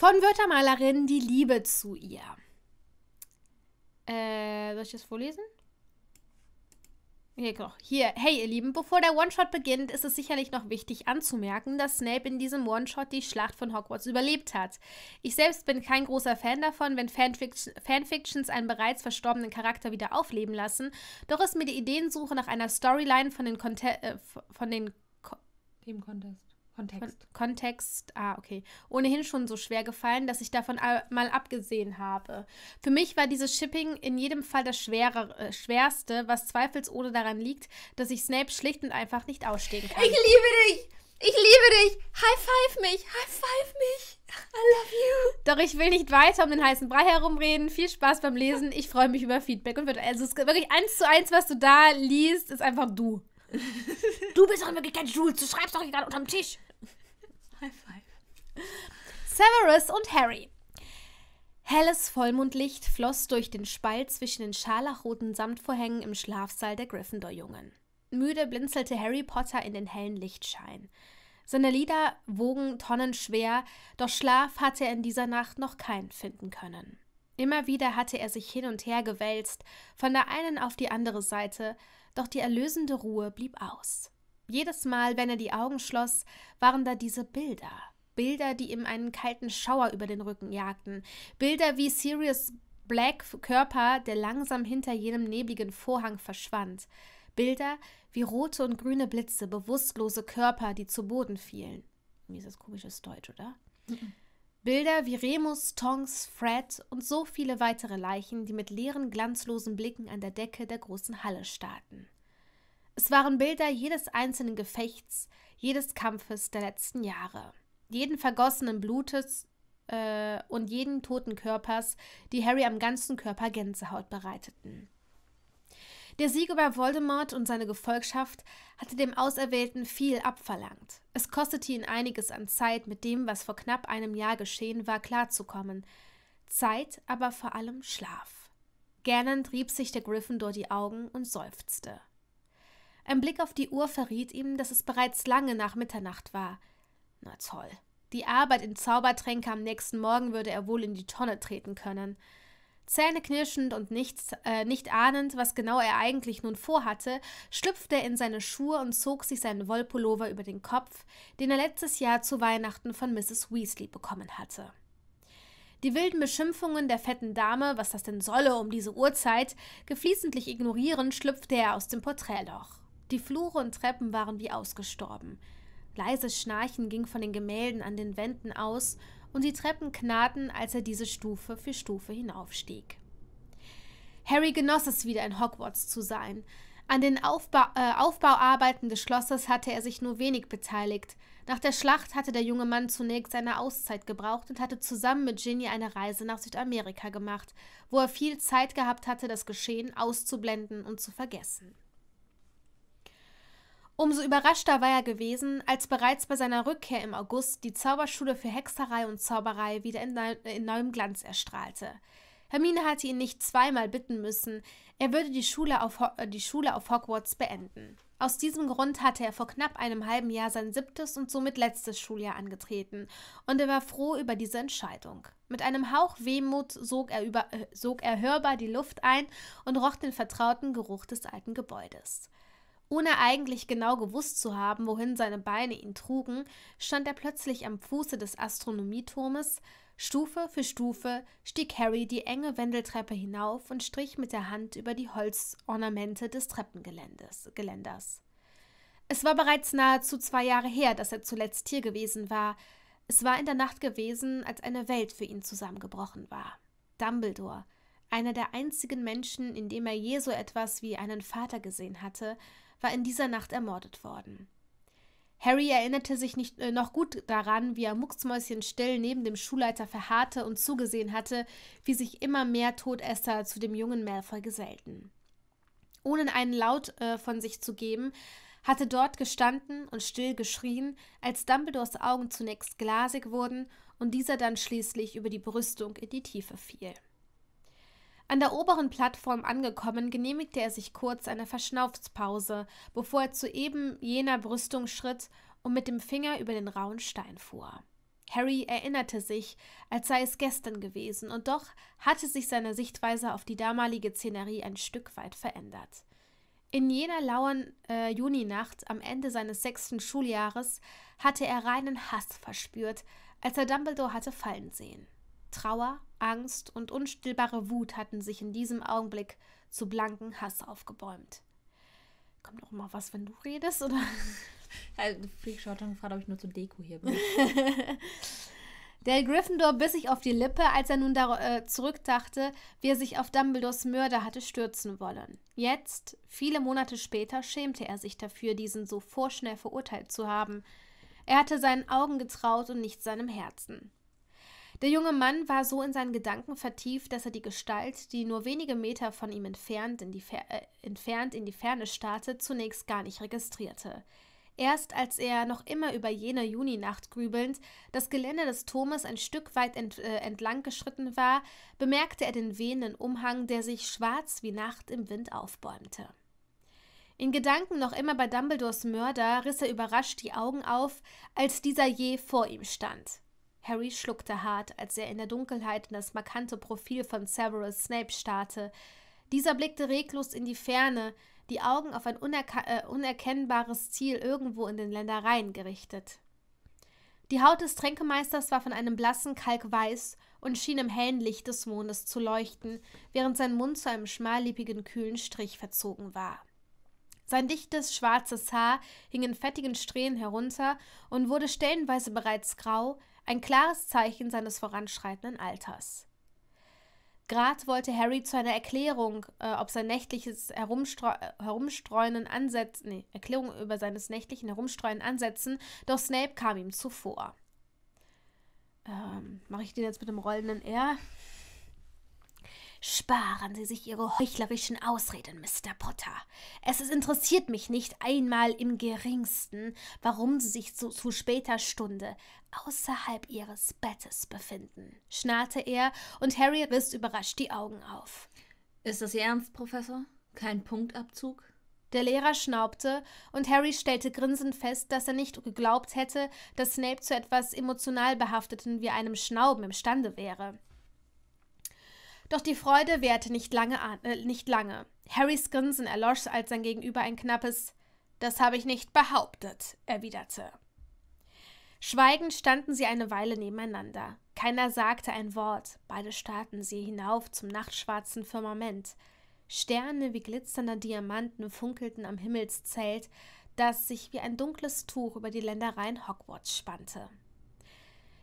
Von Wörtermalerin die Liebe zu ihr. Äh, soll ich das vorlesen? Hier, genau. Hier, hey ihr Lieben, bevor der One-Shot beginnt, ist es sicherlich noch wichtig anzumerken, dass Snape in diesem One-Shot die Schlacht von Hogwarts überlebt hat. Ich selbst bin kein großer Fan davon, wenn Fanfic Fanfictions einen bereits verstorbenen Charakter wieder aufleben lassen, doch ist mir die Ideensuche nach einer Storyline von den, Conte äh, von den Co dem Contest Kontext. Kon Kontext, ah, okay. Ohnehin schon so schwer gefallen, dass ich davon mal abgesehen habe. Für mich war dieses Shipping in jedem Fall das Schwere, äh, Schwerste, was zweifelsohne daran liegt, dass ich Snape schlicht und einfach nicht ausstehen kann. Ich liebe dich! Ich liebe dich! High five mich! High five mich! I love you! Doch ich will nicht weiter um den heißen Brei herumreden. Viel Spaß beim Lesen. Ich freue mich über Feedback und Also es ist wirklich eins zu eins, was du da liest, ist einfach du. du bist doch immer kein Jules, du schreibst doch hier gerade unterm Tisch. High five. Severus und Harry. Helles Vollmondlicht floss durch den Spalt zwischen den scharlachroten Samtvorhängen im Schlafsaal der Gryffindor-Jungen. Müde blinzelte Harry Potter in den hellen Lichtschein. Seine Lieder wogen tonnenschwer, doch Schlaf hatte er in dieser Nacht noch keinen finden können. Immer wieder hatte er sich hin und her gewälzt, von der einen auf die andere Seite, doch die erlösende Ruhe blieb aus. Jedes Mal, wenn er die Augen schloss, waren da diese Bilder. Bilder, die ihm einen kalten Schauer über den Rücken jagten. Bilder, wie Sirius Black Körper, der langsam hinter jenem nebligen Vorhang verschwand. Bilder wie rote und grüne Blitze, bewusstlose Körper, die zu Boden fielen. Wie komisches Deutsch, oder? Mhm. Bilder wie Remus, Tongs, Fred und so viele weitere Leichen, die mit leeren, glanzlosen Blicken an der Decke der großen Halle starrten. Es waren Bilder jedes einzelnen Gefechts, jedes Kampfes der letzten Jahre, jeden vergossenen Blutes äh, und jeden toten Körpers, die Harry am ganzen Körper Gänsehaut bereiteten. Der Sieg über Voldemort und seine Gefolgschaft hatte dem Auserwählten viel abverlangt. Es kostete ihn einiges an Zeit, mit dem, was vor knapp einem Jahr geschehen war, klarzukommen. Zeit, aber vor allem Schlaf. Gernon rieb sich der Gryffindor die Augen und seufzte. Ein Blick auf die Uhr verriet ihm, dass es bereits lange nach Mitternacht war. Na toll. Die Arbeit in Zaubertränke am nächsten Morgen würde er wohl in die Tonne treten können. Zähneknirschend und nichts, äh, nicht ahnend, was genau er eigentlich nun vorhatte, schlüpfte er in seine Schuhe und zog sich seinen Wollpullover über den Kopf, den er letztes Jahr zu Weihnachten von Mrs. Weasley bekommen hatte. Die wilden Beschimpfungen der fetten Dame, was das denn solle um diese Uhrzeit, geflissentlich ignorierend schlüpfte er aus dem Porträtloch. Die Flure und Treppen waren wie ausgestorben. Leises Schnarchen ging von den Gemälden an den Wänden aus, und die Treppen knarrten, als er diese Stufe für Stufe hinaufstieg. Harry genoss es wieder, in Hogwarts zu sein. An den Aufba äh, Aufbauarbeiten des Schlosses hatte er sich nur wenig beteiligt. Nach der Schlacht hatte der junge Mann zunächst seine Auszeit gebraucht und hatte zusammen mit Ginny eine Reise nach Südamerika gemacht, wo er viel Zeit gehabt hatte, das Geschehen auszublenden und zu vergessen. Umso überraschter war er gewesen, als bereits bei seiner Rückkehr im August die Zauberschule für Hexerei und Zauberei wieder in, neu in neuem Glanz erstrahlte. Hermine hatte ihn nicht zweimal bitten müssen, er würde die Schule, auf, Ho äh, die Schule auf Hogwarts beenden. Aus diesem Grund hatte er vor knapp einem halben Jahr sein siebtes und somit letztes Schuljahr angetreten, und er war froh über diese Entscheidung. Mit einem Hauch Wehmut sog er, über, äh, sog er hörbar die Luft ein und roch den vertrauten Geruch des alten Gebäudes. Ohne eigentlich genau gewusst zu haben, wohin seine Beine ihn trugen, stand er plötzlich am Fuße des Astronomieturmes. Stufe für Stufe stieg Harry die enge Wendeltreppe hinauf und strich mit der Hand über die Holzornamente des Treppengeländers. Es war bereits nahezu zwei Jahre her, dass er zuletzt hier gewesen war. Es war in der Nacht gewesen, als eine Welt für ihn zusammengebrochen war. Dumbledore, einer der einzigen Menschen, in dem er je so etwas wie einen Vater gesehen hatte, war in dieser Nacht ermordet worden. Harry erinnerte sich nicht, äh, noch gut daran, wie er mucksmäuschenstill neben dem Schulleiter verharrte und zugesehen hatte, wie sich immer mehr Todesser zu dem jungen Malfoy gesellten. Ohne einen Laut äh, von sich zu geben, hatte dort gestanden und still geschrien, als Dumbledores Augen zunächst glasig wurden und dieser dann schließlich über die Brüstung in die Tiefe fiel. An der oberen Plattform angekommen, genehmigte er sich kurz eine Verschnaufspause, bevor er zu eben jener Brüstung schritt und mit dem Finger über den rauen Stein fuhr. Harry erinnerte sich, als sei es gestern gewesen, und doch hatte sich seine Sichtweise auf die damalige Szenerie ein Stück weit verändert. In jener lauen äh, Juninacht am Ende seines sechsten Schuljahres hatte er reinen Hass verspürt, als er Dumbledore hatte fallen sehen. Trauer, Angst und unstillbare Wut hatten sich in diesem Augenblick zu blanken Hass aufgebäumt. Kommt doch mal was, wenn du redest, oder? Also, ich Freakshow schon dann gefragt, ob ich nur zur Deko hier bin. Der Gryffindor biss sich auf die Lippe, als er nun äh, zurückdachte, wie er sich auf Dumbledores Mörder hatte stürzen wollen. Jetzt, viele Monate später, schämte er sich dafür, diesen so vorschnell verurteilt zu haben. Er hatte seinen Augen getraut und nicht seinem Herzen. Der junge Mann war so in seinen Gedanken vertieft, dass er die Gestalt, die nur wenige Meter von ihm entfernt in die, Fer äh, entfernt in die Ferne starrte, zunächst gar nicht registrierte. Erst als er noch immer über jene Juninacht grübelnd das Gelände des Turmes ein Stück weit ent, äh, entlang geschritten war, bemerkte er den wehenden Umhang, der sich schwarz wie Nacht im Wind aufbäumte. In Gedanken noch immer bei Dumbledores Mörder riss er überrascht die Augen auf, als dieser je vor ihm stand. Harry schluckte hart, als er in der Dunkelheit in das markante Profil von Severus Snape starrte. Dieser blickte reglos in die Ferne, die Augen auf ein äh, unerkennbares Ziel irgendwo in den Ländereien gerichtet. Die Haut des Tränkemeisters war von einem blassen Kalk weiß und schien im hellen Licht des Mondes zu leuchten, während sein Mund zu einem schmallipigen, kühlen Strich verzogen war. Sein dichtes, schwarzes Haar hing in fettigen Strähnen herunter und wurde stellenweise bereits grau, ein klares Zeichen seines voranschreitenden Alters. Grad wollte Harry zu einer Erklärung, äh, ob sein nächtliches Herumstreu Herumstreunen ansetzen, nee, Erklärung über seines nächtlichen Herumstreuen ansetzen, doch Snape kam ihm zuvor. Ähm, Mache ich den jetzt mit dem rollenden R? Sparen Sie sich Ihre heuchlerischen Ausreden, Mr. Potter. Es interessiert mich nicht einmal im geringsten, warum Sie sich zu, zu später Stunde außerhalb Ihres Bettes befinden, schnarrte er, und Harry riss überrascht die Augen auf. Ist das Ihr Ernst, Professor? Kein Punktabzug? Der Lehrer schnaubte, und Harry stellte grinsend fest, dass er nicht geglaubt hätte, dass Snape zu etwas emotional behafteten wie einem Schnauben imstande wäre. Doch die Freude währte nicht lange. An, äh, nicht lange. Harry Skinson erlosch, als sein Gegenüber ein knappes Das habe ich nicht behauptet, erwiderte. Schweigend standen sie eine Weile nebeneinander. Keiner sagte ein Wort. Beide starrten sie hinauf zum nachtschwarzen Firmament. Sterne wie glitzernde Diamanten funkelten am Himmelszelt, das sich wie ein dunkles Tuch über die Ländereien Hogwarts spannte.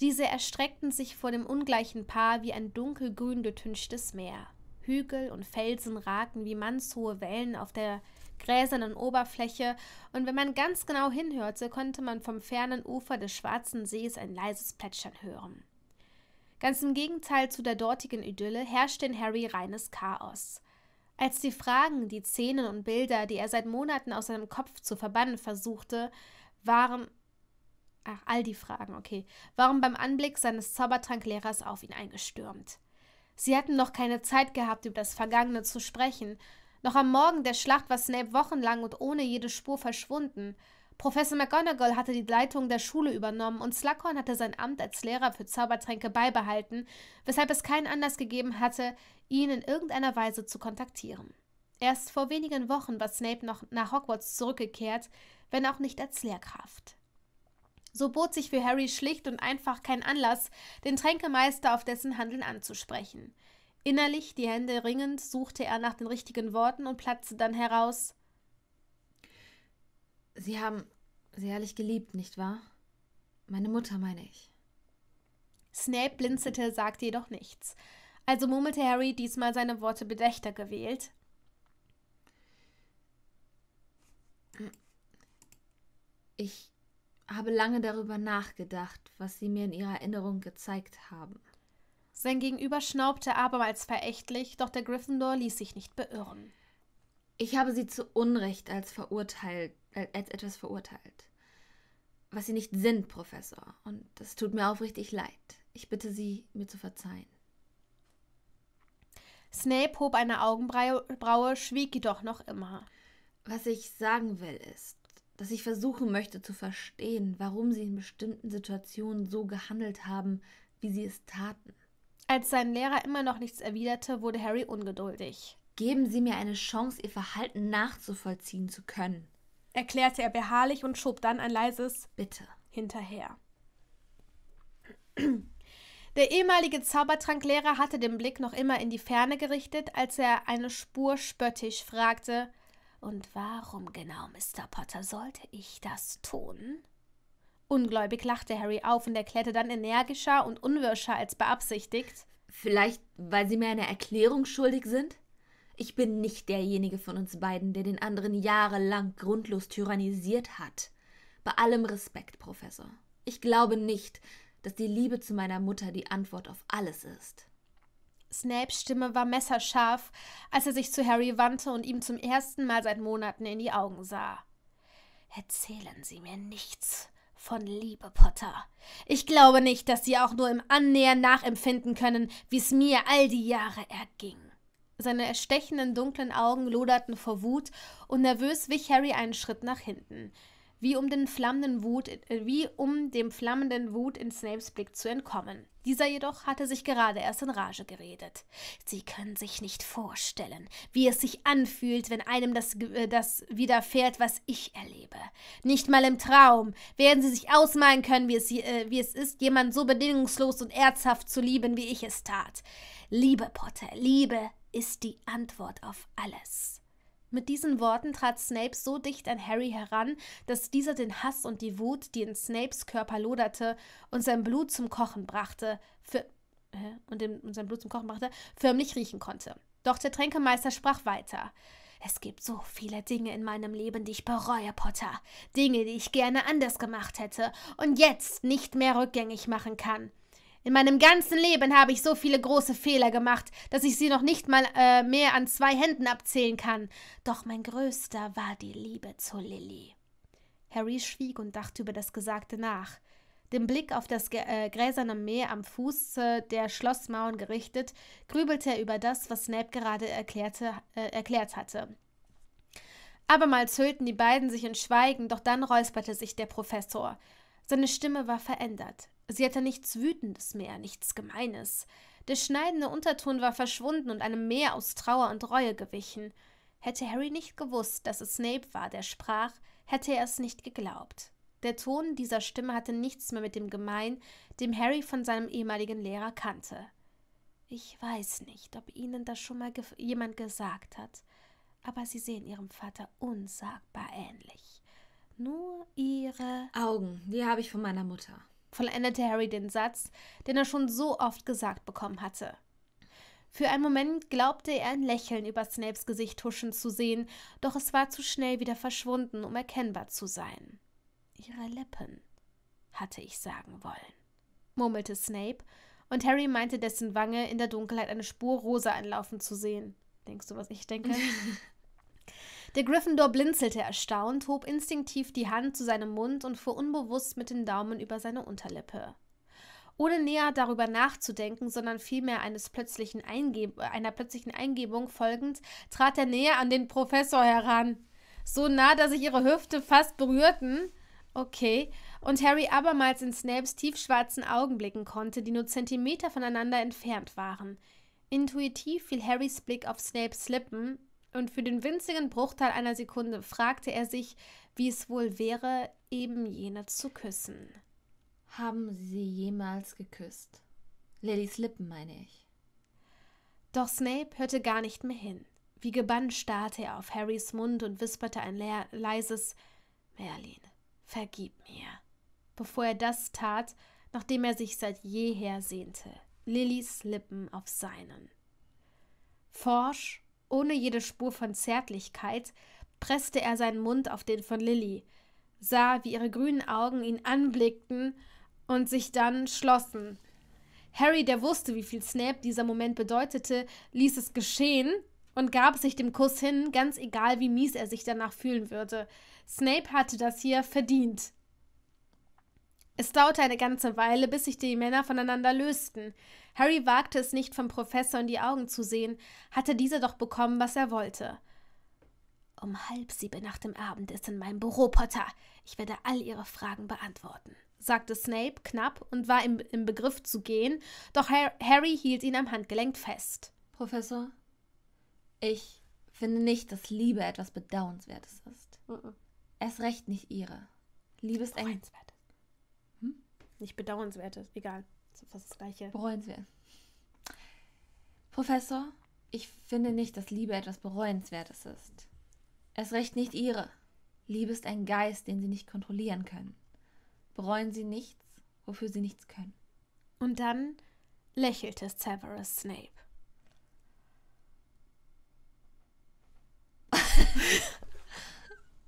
Diese erstreckten sich vor dem ungleichen Paar wie ein dunkelgrün getünchtes Meer. Hügel und Felsen ragten wie mannshohe Wellen auf der gräsernen Oberfläche, und wenn man ganz genau hinhörte, konnte man vom fernen Ufer des Schwarzen Sees ein leises Plätschern hören. Ganz im Gegenteil zu der dortigen Idylle herrschte in Harry reines Chaos. Als die Fragen, die Szenen und Bilder, die er seit Monaten aus seinem Kopf zu verbannen versuchte, waren Ach, all die Fragen, okay, Warum beim Anblick seines Zaubertranklehrers auf ihn eingestürmt. Sie hatten noch keine Zeit gehabt, über das Vergangene zu sprechen. Noch am Morgen der Schlacht war Snape wochenlang und ohne jede Spur verschwunden. Professor McGonagall hatte die Leitung der Schule übernommen und Slughorn hatte sein Amt als Lehrer für Zaubertränke beibehalten, weshalb es keinen Anlass gegeben hatte, ihn in irgendeiner Weise zu kontaktieren. Erst vor wenigen Wochen war Snape noch nach Hogwarts zurückgekehrt, wenn auch nicht als Lehrkraft. So bot sich für Harry schlicht und einfach kein Anlass, den Tränkemeister auf dessen Handeln anzusprechen. Innerlich, die Hände ringend, suchte er nach den richtigen Worten und platzte dann heraus. Sie haben sie herrlich geliebt, nicht wahr? Meine Mutter, meine ich. Snape blinzelte, sagte jedoch nichts. Also murmelte Harry diesmal seine Worte bedächter gewählt. Ich habe lange darüber nachgedacht, was sie mir in ihrer Erinnerung gezeigt haben. Sein Gegenüber schnaubte abermals verächtlich, doch der Gryffindor ließ sich nicht beirren. Ich habe sie zu Unrecht als verurteilt, äh, als etwas verurteilt. Was sie nicht sind, Professor, und es tut mir aufrichtig leid. Ich bitte Sie, mir zu verzeihen. Snape hob eine Augenbraue, schwieg jedoch noch immer. Was ich sagen will ist, dass ich versuchen möchte zu verstehen, warum sie in bestimmten Situationen so gehandelt haben, wie sie es taten. Als sein Lehrer immer noch nichts erwiderte, wurde Harry ungeduldig. Geben Sie mir eine Chance, Ihr Verhalten nachzuvollziehen zu können, erklärte er beharrlich und schob dann ein leises Bitte hinterher. Der ehemalige Zaubertranklehrer hatte den Blick noch immer in die Ferne gerichtet, als er eine Spur spöttisch fragte und warum genau, Mr. Potter, sollte ich das tun? Ungläubig lachte Harry auf und erklärte dann energischer und unwirscher als beabsichtigt. Vielleicht, weil Sie mir eine Erklärung schuldig sind? Ich bin nicht derjenige von uns beiden, der den anderen jahrelang grundlos tyrannisiert hat. Bei allem Respekt, Professor. Ich glaube nicht, dass die Liebe zu meiner Mutter die Antwort auf alles ist. Snapes Stimme war messerscharf, als er sich zu Harry wandte und ihm zum ersten Mal seit Monaten in die Augen sah. Erzählen Sie mir nichts von Liebe, Potter. Ich glaube nicht, dass Sie auch nur im Annähern nachempfinden können, wie es mir all die Jahre erging. Seine erstechenden dunklen Augen loderten vor Wut und nervös wich Harry einen Schritt nach hinten wie um, den flammenden Wut, äh, wie um dem flammenden Wut in Snapes Blick zu entkommen. Dieser jedoch hatte sich gerade erst in Rage geredet. Sie können sich nicht vorstellen, wie es sich anfühlt, wenn einem das, äh, das widerfährt, was ich erlebe. Nicht mal im Traum werden Sie sich ausmalen können, wie es, äh, wie es ist, jemanden so bedingungslos und ernsthaft zu lieben, wie ich es tat. Liebe, Potter, Liebe ist die Antwort auf alles. Mit diesen Worten trat Snape so dicht an Harry heran, dass dieser den Hass und die Wut, die in Snapes Körper loderte und sein Blut zum Kochen brachte, für, äh, und, dem, und sein Blut zum Kochen brachte, förmlich riechen konnte. Doch der Tränkemeister sprach weiter. Es gibt so viele Dinge in meinem Leben, die ich bereue, Potter. Dinge, die ich gerne anders gemacht hätte und jetzt nicht mehr rückgängig machen kann. In meinem ganzen Leben habe ich so viele große Fehler gemacht, dass ich sie noch nicht mal äh, mehr an zwei Händen abzählen kann. Doch mein größter war die Liebe zu Lilly. Harry schwieg und dachte über das Gesagte nach. Den Blick auf das äh, gräserne Meer am Fuß äh, der Schlossmauern gerichtet, grübelte er über das, was Snape gerade erklärte, äh, erklärt hatte. Abermals hüllten die beiden sich in Schweigen, doch dann räusperte sich der Professor. Seine Stimme war verändert. Sie hatte nichts Wütendes mehr, nichts Gemeines. Der schneidende Unterton war verschwunden und einem Meer aus Trauer und Reue gewichen. Hätte Harry nicht gewusst, dass es Snape war, der sprach, hätte er es nicht geglaubt. Der Ton dieser Stimme hatte nichts mehr mit dem Gemein, dem Harry von seinem ehemaligen Lehrer kannte. Ich weiß nicht, ob Ihnen das schon mal ge jemand gesagt hat, aber Sie sehen Ihrem Vater unsagbar ähnlich. Nur Ihre Augen, die habe ich von meiner Mutter vollendete Harry den Satz, den er schon so oft gesagt bekommen hatte. Für einen Moment glaubte er ein Lächeln über Snapes Gesicht huschen zu sehen, doch es war zu schnell wieder verschwunden, um erkennbar zu sein. Ihre Lippen, hatte ich sagen wollen, murmelte Snape, und Harry meinte dessen Wange in der Dunkelheit eine Spur rosa anlaufen zu sehen. Denkst du, was ich denke? Der Gryffindor blinzelte erstaunt, hob instinktiv die Hand zu seinem Mund und fuhr unbewusst mit den Daumen über seine Unterlippe. Ohne näher darüber nachzudenken, sondern vielmehr eines plötzlichen Eingeb einer plötzlichen Eingebung folgend, trat er näher an den Professor heran. So nah, dass sich ihre Hüfte fast berührten. Okay. Und Harry abermals in Snapes tiefschwarzen Augen blicken konnte, die nur Zentimeter voneinander entfernt waren. Intuitiv fiel Harrys Blick auf Snapes Lippen, und für den winzigen Bruchteil einer Sekunde fragte er sich, wie es wohl wäre, eben jene zu küssen. Haben Sie jemals geküsst? Lillys Lippen, meine ich. Doch Snape hörte gar nicht mehr hin. Wie gebannt starrte er auf Harrys Mund und wisperte ein leises Merlin, vergib mir, bevor er das tat, nachdem er sich seit jeher sehnte, Lillys Lippen auf seinen. Forsch ohne jede Spur von Zärtlichkeit presste er seinen Mund auf den von Lilly, sah, wie ihre grünen Augen ihn anblickten und sich dann schlossen. Harry, der wusste, wie viel Snape dieser Moment bedeutete, ließ es geschehen und gab sich dem Kuss hin, ganz egal, wie mies er sich danach fühlen würde. Snape hatte das hier verdient. Es dauerte eine ganze Weile, bis sich die Männer voneinander lösten. Harry wagte es nicht, vom Professor in die Augen zu sehen, hatte dieser doch bekommen, was er wollte. Um halb sieben nach dem Abend ist in meinem Büro, Potter. Ich werde all Ihre Fragen beantworten, sagte Snape knapp und war im, im Begriff zu gehen, doch Harry hielt ihn am Handgelenk fest. Professor, ich finde nicht, dass Liebe etwas Bedauernswertes ist. Mhm. Erst recht nicht Ihre. Liebe ist ein... Hm? Nicht bedauernswertes, egal fast das Gleiche. Bereuenswert. Professor, ich finde nicht, dass Liebe etwas Bereuenswertes ist. Es recht nicht Ihre. Liebe ist ein Geist, den Sie nicht kontrollieren können. Bereuen Sie nichts, wofür Sie nichts können. Und dann lächelte Severus Snape.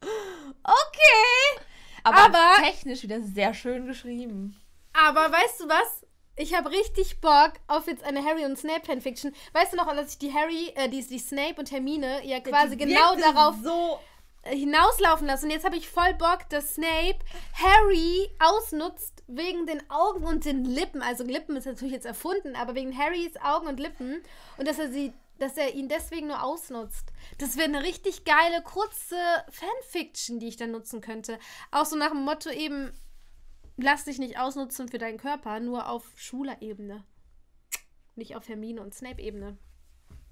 okay. Aber, aber, technisch wieder sehr schön geschrieben. Aber weißt du was? Ich habe richtig Bock auf jetzt eine Harry und Snape Fanfiction. Weißt du noch, als ich die Harry, äh, die, die Snape und Hermine ja quasi die genau darauf so äh, hinauslaufen lassen. Und jetzt habe ich voll Bock, dass Snape Harry ausnutzt wegen den Augen und den Lippen. Also Lippen ist natürlich jetzt erfunden, aber wegen Harrys Augen und Lippen und dass er sie dass er ihn deswegen nur ausnutzt. Das wäre eine richtig geile, kurze Fanfiction, die ich dann nutzen könnte. Auch so nach dem Motto eben, lass dich nicht ausnutzen für deinen Körper, nur auf schwuler Ebene. Nicht auf Hermine und Snape-Ebene.